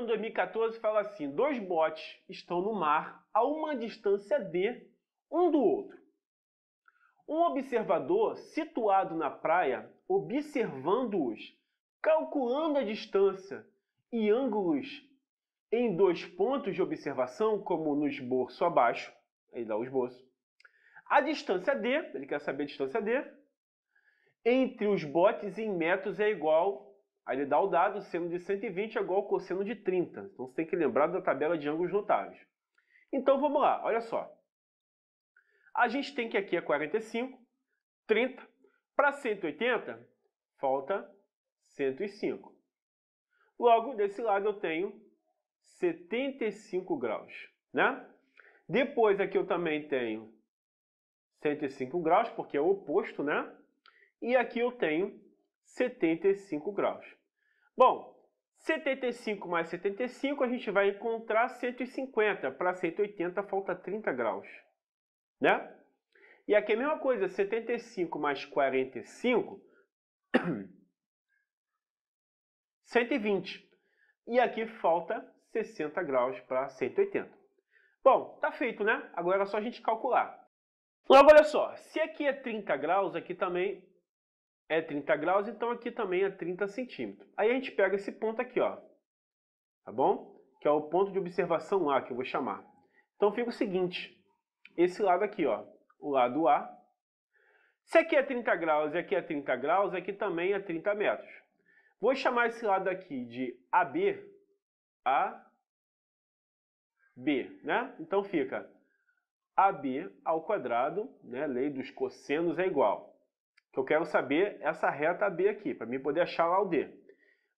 do 2014 fala assim: dois botes estão no mar a uma distância d um do outro. Um observador situado na praia, observando-os, calculando a distância e ângulos em dois pontos de observação, como no esboço abaixo, aí dá o esboço, a distância d, ele quer saber a distância d, entre os botes em metros é igual Aí ele dá o dado, seno de 120 é igual ao cosseno de 30. Então você tem que lembrar da tabela de ângulos notáveis. Então vamos lá, olha só. A gente tem que aqui é 45, 30. Para 180, falta 105. Logo, desse lado eu tenho 75 graus, né? Depois aqui eu também tenho 105 graus, porque é o oposto, né? E aqui eu tenho 75 graus. Bom, 75 mais 75 a gente vai encontrar 150. Para 180 falta 30 graus, né? E aqui é a mesma coisa, 75 mais 45, 120. E aqui falta 60 graus para 180. Bom, tá feito, né? Agora é só a gente calcular. Logo, olha só, se aqui é 30 graus, aqui também é 30 graus, então aqui também é 30 centímetros. Aí a gente pega esse ponto aqui, ó, tá bom? Que é o ponto de observação A, que eu vou chamar. Então fica o seguinte, esse lado aqui, ó, o lado A. Se aqui é 30 graus e aqui é 30 graus, aqui também é 30 metros. Vou chamar esse lado aqui de AB, AB, né? Então fica AB ao quadrado, né, lei dos cossenos é igual que eu quero saber essa reta B aqui, para mim poder achar lá o D.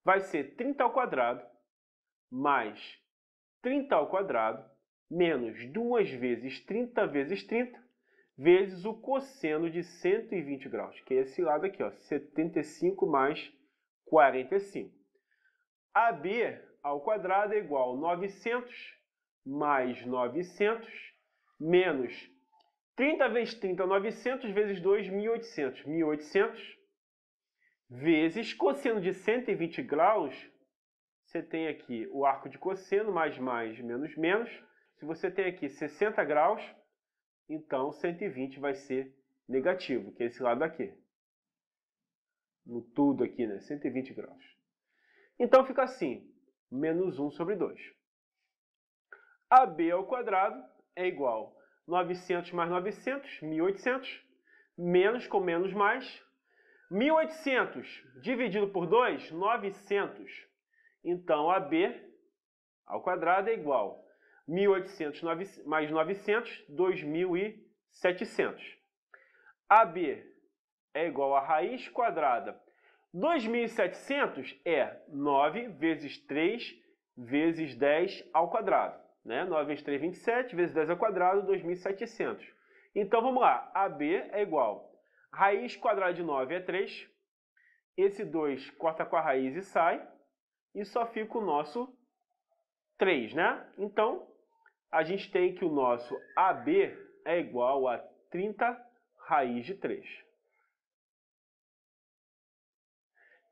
Vai ser 30 ao quadrado mais 30 ao quadrado menos 2 vezes 30 vezes 30 vezes o cosseno de 120 graus, que é esse lado aqui, ó, 75 mais 45. AB ao quadrado é igual a 900 mais 900 menos 30 vezes 30, 900 é vezes 2, 1800. 1800 vezes cosseno de 120 graus, você tem aqui o arco de cosseno, mais, mais, menos, menos. Se você tem aqui 60 graus, então 120 vai ser negativo, que é esse lado aqui. No tudo aqui, né? 120 graus. Então fica assim, menos 1 sobre 2. AB ao quadrado é igual 900 mais 900, 1800. Menos com menos mais. 1800 dividido por 2, 900. Então, AB ao quadrado é igual 1.800 mais 900, 2.700. AB é igual a raiz quadrada. 2.700 é 9 vezes 3 vezes 10 ao quadrado. Né? 9 vezes 3, 27, vezes 10 ao quadrado, 2.700. Então vamos lá, AB é igual, raiz quadrada de 9 é 3, esse 2 corta com a raiz e sai, e só fica o nosso 3, né? Então, a gente tem que o nosso AB é igual a 30 raiz de 3.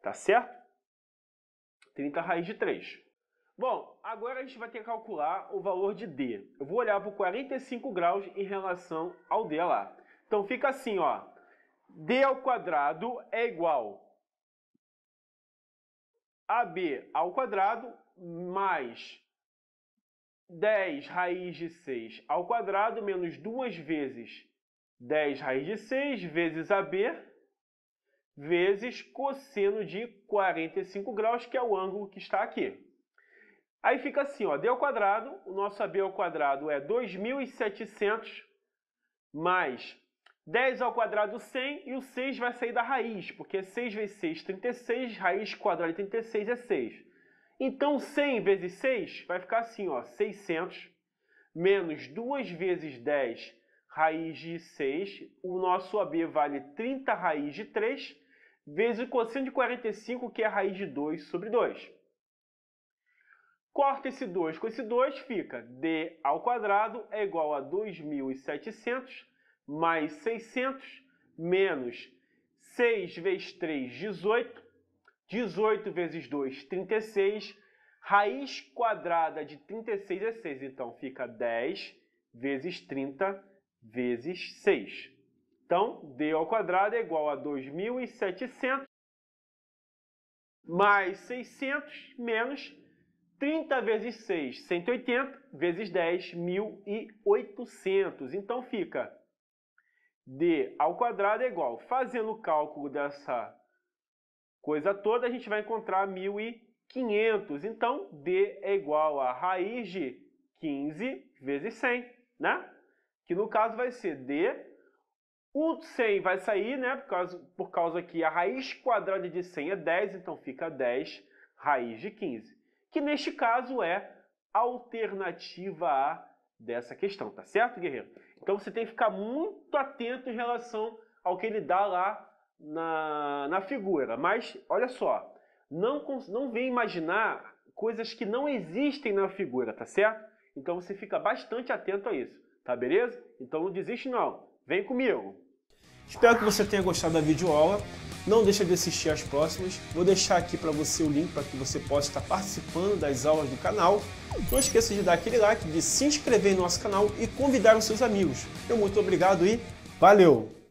Tá certo? 30 raiz de 3. Bom, agora a gente vai ter que calcular o valor de D. Eu vou olhar para 45 graus em relação ao D lá. Então fica assim, ó. D ao quadrado é igual a B ao quadrado mais 10 raiz de 6 ao quadrado menos duas vezes 10 raiz de 6 vezes AB vezes cosseno de 45 graus, que é o ângulo que está aqui. Aí fica assim, ó, D ao quadrado, o nosso AB ao quadrado é 2.700 mais 10 ao quadrado 100 e o 6 vai sair da raiz, porque 6 vezes 6 36, raiz quadrada de 36 é 6. Então 100 vezes 6 vai ficar assim, ó, 600 menos 2 vezes 10 raiz de 6, o nosso AB vale 30 raiz de 3, vezes o cosseno de 45, que é raiz de 2 sobre 2. Corta esse 2 com esse 2, fica d ao quadrado é igual a 2.700 mais 600 menos 6 vezes 3, 18. 18 vezes 2, 36. Raiz quadrada de 36 é 6, então fica 10 vezes 30 vezes 6. Então, d ao quadrado é igual a 2.700 mais 600 menos 30 vezes 6, 180, vezes 10, 1.800. Então fica d ao quadrado é igual, fazendo o cálculo dessa coisa toda, a gente vai encontrar 1.500. Então d é igual a raiz de 15 vezes 100, né? Que no caso vai ser d o 100 vai sair, né? Por causa, por causa que a raiz quadrada de 100 é 10, então fica 10 raiz de 15 que neste caso é alternativa A dessa questão, tá certo, guerreiro? Então você tem que ficar muito atento em relação ao que ele dá lá na, na figura. Mas, olha só, não, não vem imaginar coisas que não existem na figura, tá certo? Então você fica bastante atento a isso, tá beleza? Então não desiste não, vem comigo! Espero que você tenha gostado da videoaula. Não deixa de assistir as próximas. Vou deixar aqui para você o link para que você possa estar participando das aulas do canal. Não esqueça de dar aquele like, de se inscrever em nosso canal e convidar os seus amigos. Eu então, muito obrigado e valeu!